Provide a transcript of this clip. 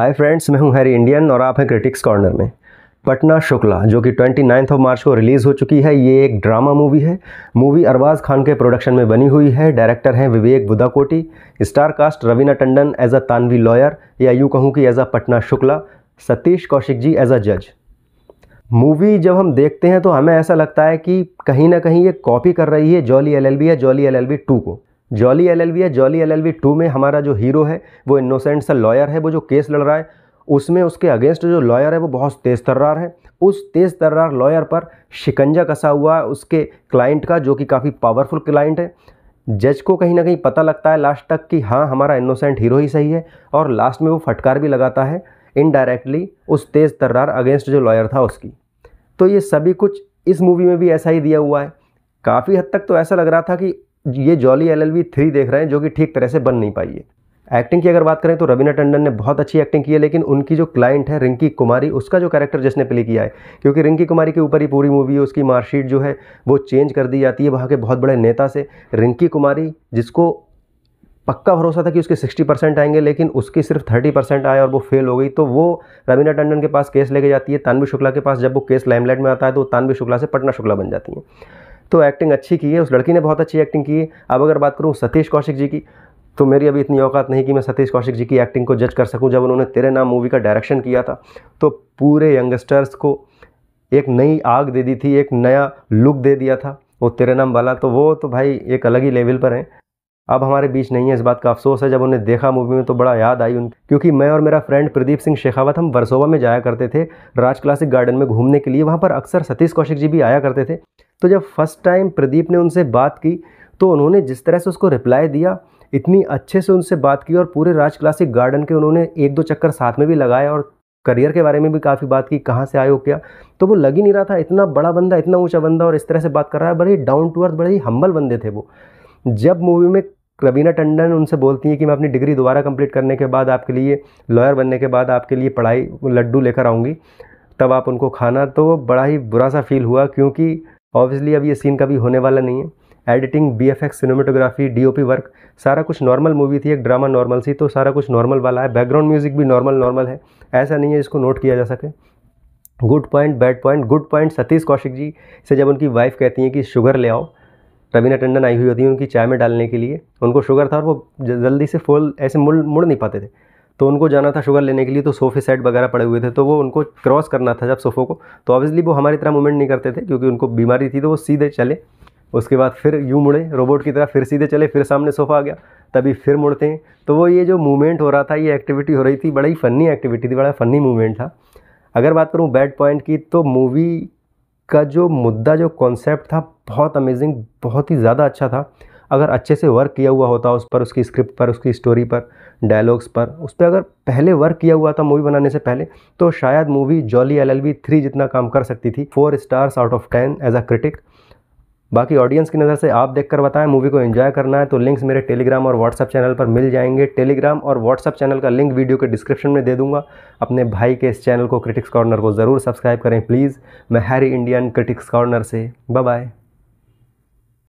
hi friends मैं हूं Harry Indian और आप हैं क्रिटिक्स कॉर्नर में पटना शुक्ला जो कि ट्वेंटी नाइन्थ ऑफ मार्च को रिलीज़ हो चुकी है ये एक ड्रामा मूवी है मूवी अरबाज खान के प्रोडक्शन में बनी हुई है डायरेक्टर हैं Vivek Budakoti star cast Raveena Tandon as a Tanvi lawyer या यूँ कहूँ कि as a Patna Shukla Satish Kaushik ji as a जज मूवी जब हम देखते हैं तो हमें ऐसा लगता है कि कहीं ना कहीं ये कॉपी कर रही है जॉली एल या जॉली एल एल को जॉली एलएलबी है जॉली एलएलबी टू में हमारा जो हीरो है वो इनोसेंट सा लॉयर है वो जो केस लड़ रहा है उसमें उसके अगेंस्ट जो लॉयर है वो बहुत तेज़ तर्रार है उस तेज़ तर्रार लॉयर पर शिकंजा कसा हुआ है उसके क्लाइंट का जो कि काफ़ी पावरफुल क्लाइंट है जज को कहीं ना कहीं पता लगता है लास्ट तक कि हाँ हमारा इनोसेंट हीरो ही सही है और लास्ट में वो फटकार भी लगाता है इनडायरेक्टली उस तेज़ तर्रार अगेंस्ट जो लॉयर था उसकी तो ये सभी कुछ इस मूवी में भी ऐसा ही दिया हुआ है काफ़ी हद तक तो ऐसा लग रहा था कि ये जॉली एल एल थ्री देख रहे हैं जो कि ठीक तरह से बन नहीं पाई है एक्टिंग की अगर बात करें तो रवीना टंडन ने बहुत अच्छी एक्टिंग की है लेकिन उनकी जो क्लाइंट है रिंकी कुमारी उसका जो कैरेक्टर जिसने प्ले किया है क्योंकि रिंकी कुमारी के ऊपर ही पूरी मूवी है उसकी मार्कशीट जो है वो चेंज कर दी जाती है वहाँ के बहुत बड़े नेता से रिंकी कुमारी जिसको पक्का भरोसा था कि उसके 60 परसेंट आएंगे लेकिन उसकी सिर्फ 30 परसेंट आए और वो फेल हो गई तो वो रवीना टंडन के पास केस लेके जाती है तानवी शुक्ला के पास जब वो केस लाइमलाइट में आता है तो तानवी शुक्ला से पटना शुक्ला बन जाती है तो एक्टिंग अच्छी की है उस लड़की ने बहुत अच्छी एक्टिंग की है अब अगर बात करूँ सतीश कौशिक जी की तो मेरी अभी इतनी औकात नहीं कि मैं सतीश कौशिक जी की एक्टिंग को जज कर सकूं जब उन्होंने तेरे नाम मूवी का डायरेक्शन किया था तो पूरे यंगस्टर्स को एक नई आग दे दी थी एक नया लुक दे दिया था वो तेरे नाम वाला तो वो तो भाई एक अलग ही लेवल पर हैं अब हमारे बीच नहीं है इस बात का अफसोस है जब उन्हें देखा मूवी में तो बड़ा याद आई उन क्योंकि मैं और मेरा फ्रेंड प्रदीप सिंह शेखावत हम वर्सोवा में जाया करते थे राज क्लासिक गार्डन में घूमने के लिए वहाँ पर अक्सर सतीश कौशिक जी भी आया करते थे तो जब फर्स्ट टाइम प्रदीप ने उनसे बात की तो उन्होंने जिस तरह से उसको रिप्लाई दिया इतनी अच्छे से उनसे बात की और पूरे राज क्लासिक गार्डन के उन्होंने एक दो चक्कर साथ में भी लगाए और करियर के बारे में भी काफ़ी बात की कहाँ से आए हो क्या तो वो लग ही नहीं रहा था इतना बड़ा बंदा इतना ऊंचा बंदा और इस तरह से बात कर रहा है बड़े डाउन टू अर्थ बड़े ही हम्बल बंदे थे वो जब मूवी में रवीना टंडन उनसे बोलती हैं कि मैं अपनी डिग्री दोबारा कंप्लीट करने के बाद आपके लिए लॉयर बनने के बाद आपके लिए पढ़ाई लड्डू लेकर आऊँगी तब आप उनको खाना तो बड़ा ही बुरा सा फील हुआ क्योंकि ऑब्वियसली अब ये सीन कभी होने वाला नहीं है editing B F X cinematography D O P work सारा कुछ नॉर्मल मूवी थी एक ड्रामा नॉर्मल सी तो सारा कुछ नॉर्मल वाला है बैकग्राउंड म्यूजिक भी नॉर्मल नॉर्मल है ऐसा नहीं है इसको नोट किया जा सके good point bad point good point Satish Kaushik ji से जब उनकी वाइफ कहती हैं कि शुगर ले आओ रवीना टंडन आई हुई होती है उनकी चाय में डालने के लिए उनको शुगर था और वो जल्दी से फोल ऐसे मुड़ मुड़ नहीं पाते थे तो उनको जाना था शुगर लेने के लिए तो सोफे सेट वगैरह पड़े हुए थे तो वो उनको क्रॉस करना था जब सोफ़ों को तो ऑब्वियसली वो हमारी तरह मूवमेंट नहीं करते थे क्योंकि उनको बीमारी थी तो वो सीधे चले उसके बाद फिर यूँ मुड़े रोबोट की तरह फिर सीधे चले फिर सामने सोफ़ा आ गया तभी फिर मुड़ते हैं तो वो ये जो मूवमेंट हो रहा था ये एक्टिविटी हो रही थी बड़ा ही फ़नी एक्टिविटी थी बड़ा फ़नी मूवमेंट था अगर बात करूँ बैड पॉइंट की तो मूवी का जो मुद्दा जो कॉन्सेप्ट था बहुत अमेजिंग बहुत ही ज़्यादा अच्छा था अगर अच्छे से वर्क किया हुआ होता उस पर उसकी स्क्रिप्ट पर उसकी स्टोरी पर डायलॉग्स पर उस पर अगर पहले वर्क किया हुआ था मूवी बनाने से पहले तो शायद movie Jolly L L three जितना काम कर सकती थी four stars out of ten as a critic बाकी ऑडियंस की नज़र से आप देखकर बताएं मूवी को एंजॉय करना है तो लिंक्स मेरे टेलीग्राम और व्हाट्सअप चैनल पर मिल जाएंगे टेलीग्राम और व्हाट्सअप चैनल का लिंक वीडियो के डिस्क्रिप्शन में दे दूंगा अपने भाई के इस चैनल को क्रिटिक्स कॉर्नर को ज़रूर सब्सक्राइब करें प्लीज़ मैं हैरी इंडियन क्रिटिक्स कॉर्नर से बाय